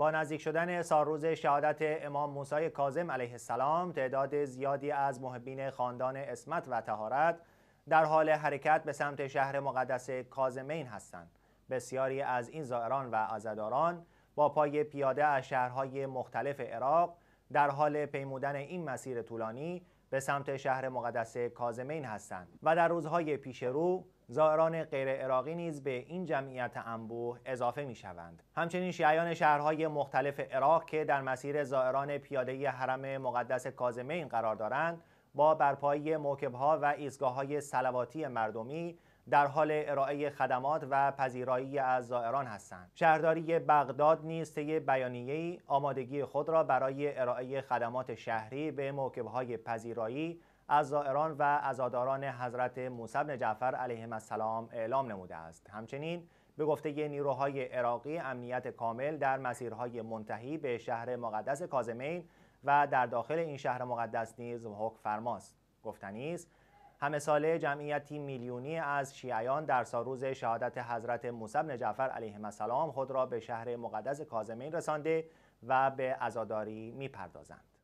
با نزدیک شدن روز شهادت امام موسی کاظم علیه السلام تعداد زیادی از محبین خاندان اسمت و تهارت در حال حرکت به سمت شهر مقدس کازمین هستند بسیاری از این زائران و عزداران با پای پیاده از شهرهای مختلف عراق در حال پیمودن این مسیر طولانی به سمت شهر مقدس کازمین هستند و در روزهای پیش رو زائران غیر عراقی نیز به این جمعیت انبوه اضافه می شوند. همچنین شیعیان شهرهای مختلف عراق که در مسیر زائران پیاده حرم مقدس کازمین قرار دارند با برپایی موکبها و ایزگاه های سلواتی مردمی در حال ارائه خدمات و پذیرایی از زائران هستند. شهرداری بغداد نیز طی ای آمادگی خود را برای ارائه خدمات شهری به موکب‌های پذیرایی از زائران و عزاداران حضرت موسی بن جعفر علیهم السلام اعلام نموده است. همچنین به گفته نیروهای عراقی امنیت کامل در مسیرهای منتهی به شهر مقدس کازمین و در داخل این شهر مقدس نیز حکم فرماست. گفتنی است همه ساله جمعیتی میلیونی از شیعیان در ساروز شهادت حضرت موسی بن جعفر علیه السلام خود را به شهر مقدس کازمین رسانده و به عزاداری میپردازند.